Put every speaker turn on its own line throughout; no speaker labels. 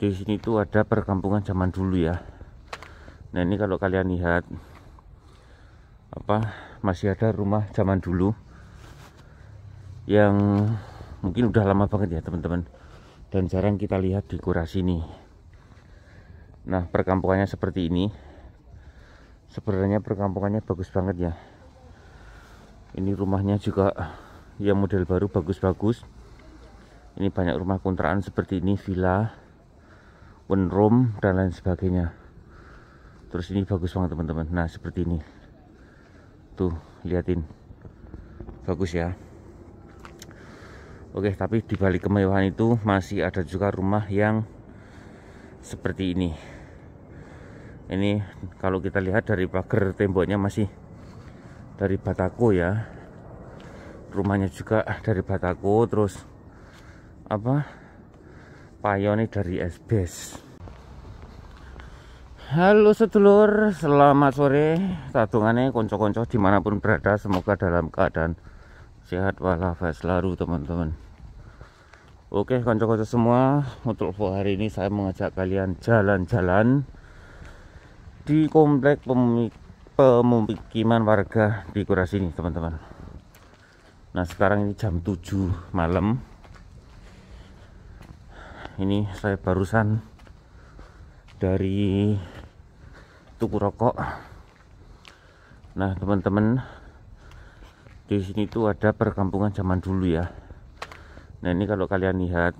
di sini tuh ada perkampungan zaman dulu ya nah ini kalau kalian lihat apa masih ada rumah zaman dulu yang mungkin udah lama banget ya teman-teman dan jarang kita lihat di kuras ini nah perkampungannya seperti ini sebenarnya perkampungannya bagus banget ya ini rumahnya juga yang model baru bagus-bagus ini banyak rumah kontrakan seperti ini villa penrum dan lain sebagainya terus ini bagus banget teman-teman nah seperti ini tuh liatin bagus ya Oke tapi di balik kemewahan itu masih ada juga rumah yang seperti ini ini kalau kita lihat dari pagar temboknya masih dari batako ya rumahnya juga dari batako terus apa payone dari SBS Halo sedulur, selamat sore. Tatungane konco-konco dimanapun berada, semoga dalam keadaan sehat walafiat selalu teman-teman. Oke konco-konco semua, untuk hari ini saya mengajak kalian jalan-jalan di komplek pemukiman warga di Kuras ini teman-teman. Nah sekarang ini jam 7 malam. Ini saya barusan dari tuku rokok nah teman-teman di sini tuh ada perkampungan zaman dulu ya nah ini kalau kalian lihat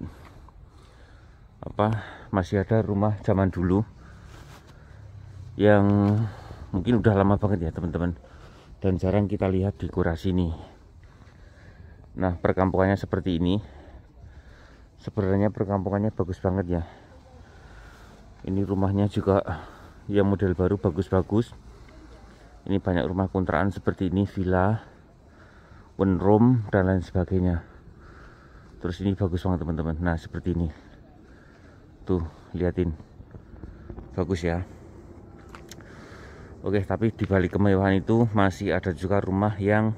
apa masih ada rumah zaman dulu yang mungkin udah lama banget ya teman-teman dan jarang kita lihat di kuras ini nah perkampungannya seperti ini sebenarnya perkampungannya bagus banget ya ini rumahnya juga yang model baru bagus-bagus ini banyak rumah kontrakan seperti ini villa one room dan lain sebagainya terus ini bagus banget teman-teman nah seperti ini tuh liatin bagus ya Oke tapi di balik kemewahan itu masih ada juga rumah yang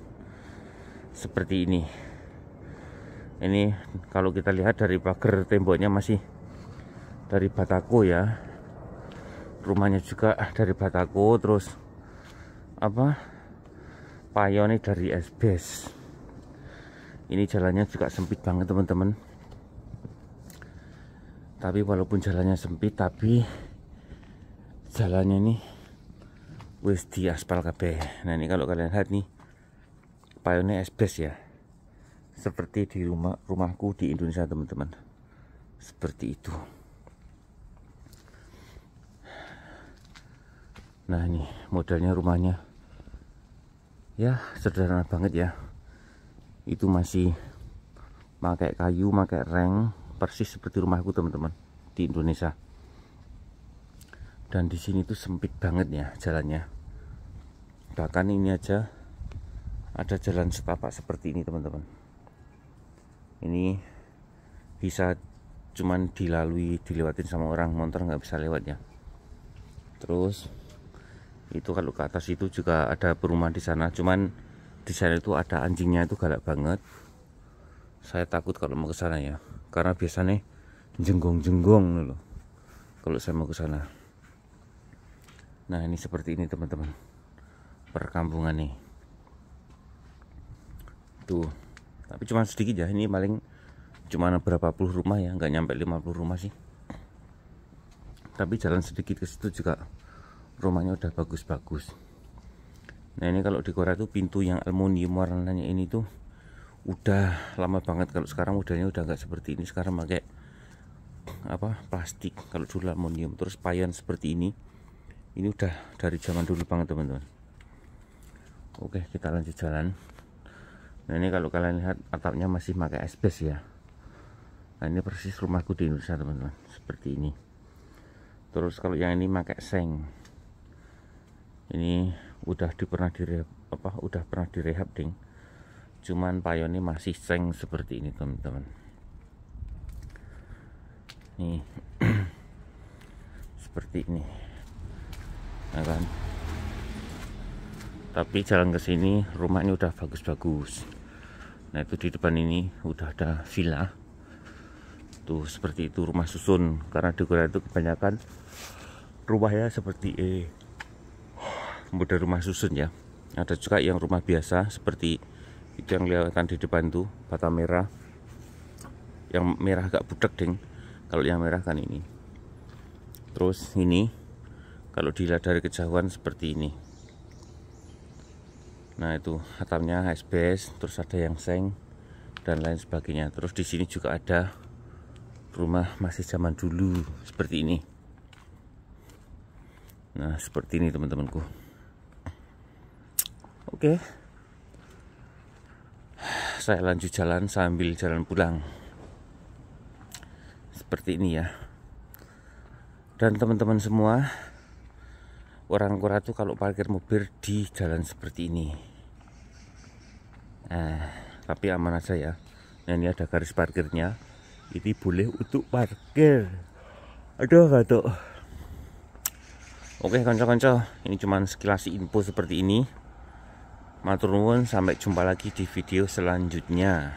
seperti ini ini kalau kita lihat dari pagar temboknya masih dari batako ya rumahnya juga eh, dari bataku, terus apa payone dari SBS ini jalannya juga sempit banget teman-teman tapi walaupun jalannya sempit tapi jalannya ini wis di aspal KB nah ini kalau kalian lihat nih payone SBS ya seperti di rumah rumahku di Indonesia teman-teman seperti itu nah ini modelnya rumahnya ya sederhana banget ya itu masih pakai kayu pakai reng persis seperti rumahku teman-teman di Indonesia dan di sini tuh sempit banget ya jalannya bahkan ini aja ada jalan setapak seperti ini teman-teman ini bisa cuman dilalui dilewatin sama orang motor nggak bisa lewat ya terus itu kalau ke atas itu juga ada perumahan di sana cuman di sana itu ada anjingnya itu galak banget saya takut kalau mau ke sana ya karena biasanya jenggong-jenggong loh kalau saya mau ke sana nah ini seperti ini teman-teman perkampungan nih tuh tapi cuma sedikit ya ini paling cuma berapa puluh rumah ya nggak nyampe 50 rumah sih tapi jalan sedikit ke situ juga rumahnya udah bagus-bagus nah ini kalau di Korea tuh pintu yang aluminium warnanya ini tuh udah lama banget kalau sekarang modelnya udah nggak seperti ini sekarang pakai apa plastik kalau dulu aluminium terus payan seperti ini ini udah dari zaman dulu banget teman-teman oke kita lanjut jalan nah ini kalau kalian lihat atapnya masih pakai asbes ya nah ini persis rumahku di Indonesia teman-teman seperti ini terus kalau yang ini pakai seng ini udah di, pernah direhab apa udah pernah direhab ding cuman payone masih seng seperti ini teman-teman nih seperti ini nah kan tapi jalan ke sini ini udah bagus-bagus nah itu di depan ini udah ada villa tuh seperti itu rumah susun karena di Korea itu kebanyakan rumahnya seperti eh model rumah susun ya ada juga yang rumah biasa seperti itu yang kelihatan di depan tuh bata merah yang merah agak budek deng kalau yang merah kan ini terus ini kalau dilihat dari kejauhan seperti ini nah itu atapnya SBS terus ada yang seng dan lain sebagainya terus di sini juga ada rumah masih zaman dulu seperti ini nah seperti ini teman-temanku Oke. Saya lanjut jalan sambil jalan pulang. Seperti ini ya. Dan teman-teman semua, orang Kura tuh kalau parkir mobil di jalan seperti ini. Nah, tapi aman aja ya. Nah, ini ada garis parkirnya. Ini boleh untuk parkir. Aduh, gatuk. Oke, kanca-kanca, ini cuman sekilas info seperti ini. Matur nuwun sampai jumpa lagi di video selanjutnya.